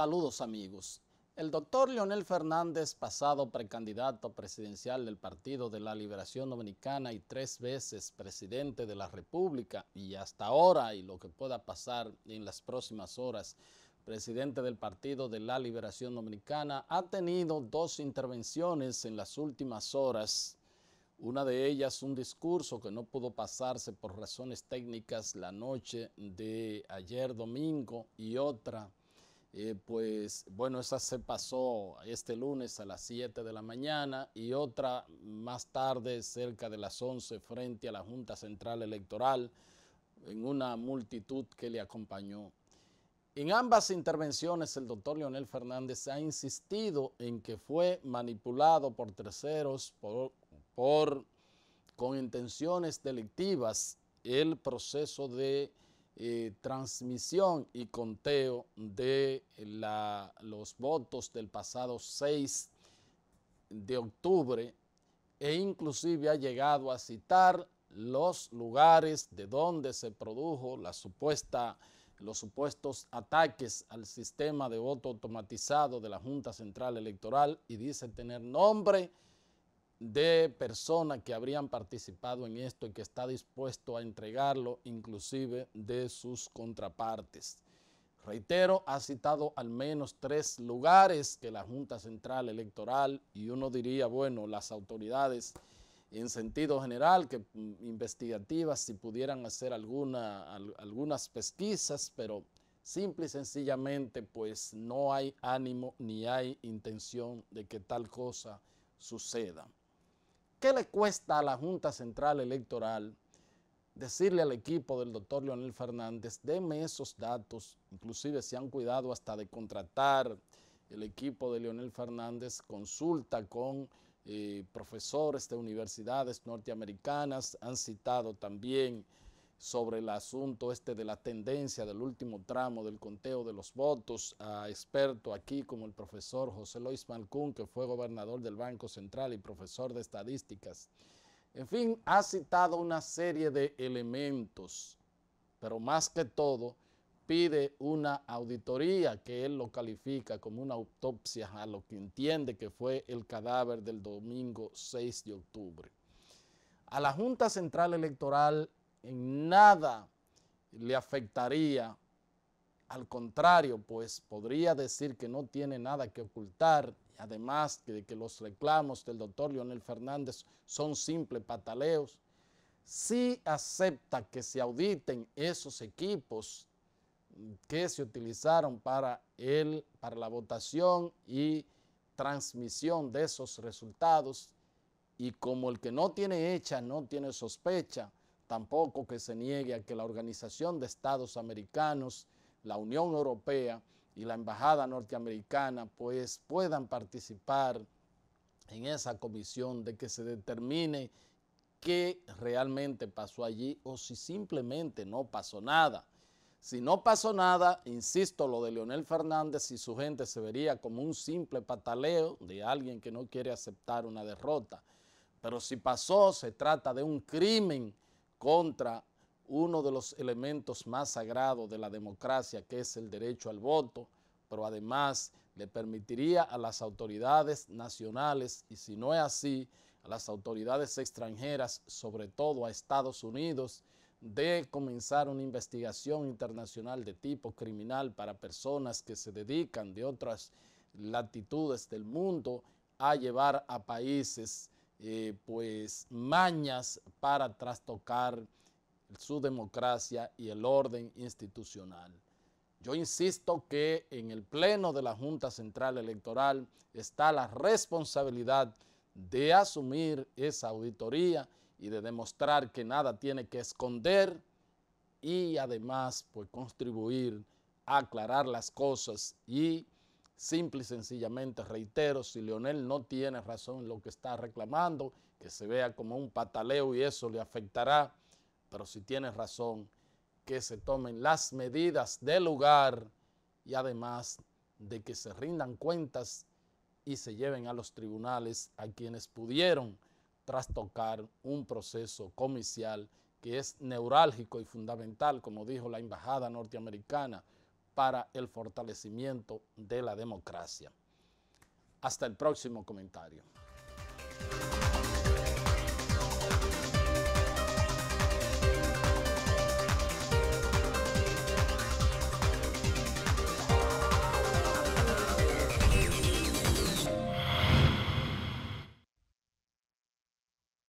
Saludos amigos. El doctor Leonel Fernández, pasado precandidato presidencial del Partido de la Liberación Dominicana y tres veces presidente de la República y hasta ahora y lo que pueda pasar en las próximas horas, presidente del Partido de la Liberación Dominicana, ha tenido dos intervenciones en las últimas horas. Una de ellas un discurso que no pudo pasarse por razones técnicas la noche de ayer domingo y otra eh, pues bueno, esa se pasó este lunes a las 7 de la mañana y otra más tarde cerca de las 11 frente a la Junta Central Electoral en una multitud que le acompañó. En ambas intervenciones el doctor Leonel Fernández ha insistido en que fue manipulado por terceros por con intenciones delictivas el proceso de eh, transmisión y conteo de los votos del pasado 6 de octubre e inclusive ha llegado a citar los lugares de donde se produjo la supuesta, los supuestos ataques al sistema de voto automatizado de la Junta Central Electoral y dice tener nombre, de personas que habrían participado en esto y que está dispuesto a entregarlo, inclusive de sus contrapartes. Reitero, ha citado al menos tres lugares que la Junta Central Electoral y uno diría, bueno, las autoridades en sentido general, que mm, investigativas, si pudieran hacer alguna, algunas pesquisas, pero simple y sencillamente, pues no hay ánimo ni hay intención de que tal cosa suceda. ¿Qué le cuesta a la Junta Central Electoral decirle al equipo del doctor Leonel Fernández, deme esos datos, inclusive se han cuidado hasta de contratar el equipo de Leonel Fernández, consulta con eh, profesores de universidades norteamericanas, han citado también sobre el asunto este de la tendencia del último tramo del conteo de los votos a experto aquí como el profesor José Luis Malcún, que fue gobernador del Banco Central y profesor de estadísticas. En fin, ha citado una serie de elementos, pero más que todo pide una auditoría que él lo califica como una autopsia a lo que entiende que fue el cadáver del domingo 6 de octubre. A la Junta Central Electoral en nada le afectaría. Al contrario, pues podría decir que no tiene nada que ocultar. Además de que los reclamos del doctor Leonel Fernández son simples pataleos, Si acepta que se auditen esos equipos que se utilizaron para, para la votación y transmisión de esos resultados. Y como el que no tiene hecha, no tiene sospecha, tampoco que se niegue a que la Organización de Estados Americanos, la Unión Europea y la Embajada Norteamericana pues puedan participar en esa comisión de que se determine qué realmente pasó allí o si simplemente no pasó nada. Si no pasó nada, insisto, lo de Leonel Fernández y su gente se vería como un simple pataleo de alguien que no quiere aceptar una derrota. Pero si pasó, se trata de un crimen contra uno de los elementos más sagrados de la democracia, que es el derecho al voto, pero además le permitiría a las autoridades nacionales, y si no es así, a las autoridades extranjeras, sobre todo a Estados Unidos, de comenzar una investigación internacional de tipo criminal para personas que se dedican de otras latitudes del mundo a llevar a países eh, pues mañas para trastocar su democracia y el orden institucional. Yo insisto que en el pleno de la Junta Central Electoral está la responsabilidad de asumir esa auditoría y de demostrar que nada tiene que esconder y además pues contribuir a aclarar las cosas y Simple y sencillamente, reitero, si Leonel no tiene razón en lo que está reclamando, que se vea como un pataleo y eso le afectará, pero si tiene razón, que se tomen las medidas del lugar y además de que se rindan cuentas y se lleven a los tribunales a quienes pudieron trastocar un proceso comercial que es neurálgico y fundamental, como dijo la Embajada norteamericana, para el fortalecimiento de la democracia. Hasta el próximo comentario.